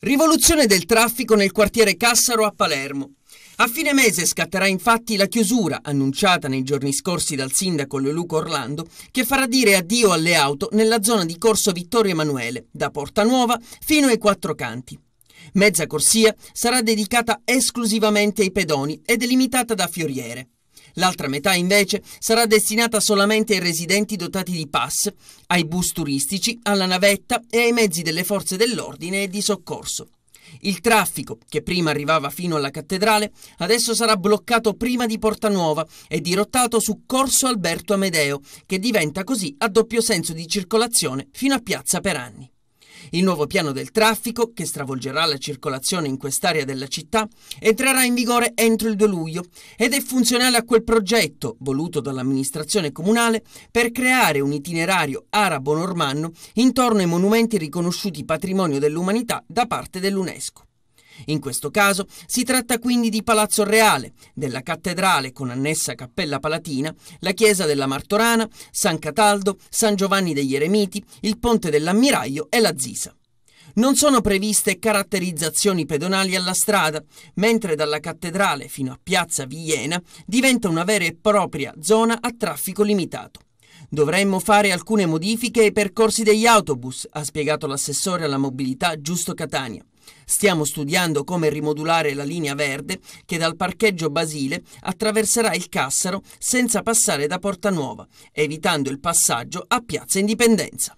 Rivoluzione del traffico nel quartiere Cassaro a Palermo. A fine mese scatterà infatti la chiusura, annunciata nei giorni scorsi dal sindaco Leoluco Orlando, che farà dire addio alle auto nella zona di Corso Vittorio Emanuele, da Porta Nuova fino ai Quattro Canti. Mezza corsia sarà dedicata esclusivamente ai pedoni e delimitata da fioriere. L'altra metà invece sarà destinata solamente ai residenti dotati di pass, ai bus turistici, alla navetta e ai mezzi delle forze dell'ordine e di soccorso. Il traffico, che prima arrivava fino alla cattedrale, adesso sarà bloccato prima di Porta Nuova e dirottato su Corso Alberto Amedeo, che diventa così a doppio senso di circolazione fino a Piazza Peranni. Il nuovo piano del traffico, che stravolgerà la circolazione in quest'area della città, entrerà in vigore entro il 2 luglio ed è funzionale a quel progetto, voluto dall'amministrazione comunale, per creare un itinerario arabo-normanno intorno ai monumenti riconosciuti patrimonio dell'umanità da parte dell'UNESCO. In questo caso si tratta quindi di Palazzo Reale, della cattedrale con annessa Cappella Palatina, la chiesa della Martorana, San Cataldo, San Giovanni degli Eremiti, il ponte dell'Ammiraglio e la Zisa. Non sono previste caratterizzazioni pedonali alla strada, mentre dalla cattedrale fino a Piazza Viena diventa una vera e propria zona a traffico limitato. Dovremmo fare alcune modifiche ai percorsi degli autobus, ha spiegato l'assessore alla mobilità Giusto Catania. Stiamo studiando come rimodulare la linea verde che dal parcheggio Basile attraverserà il Cassaro senza passare da Porta Nuova, evitando il passaggio a Piazza Indipendenza.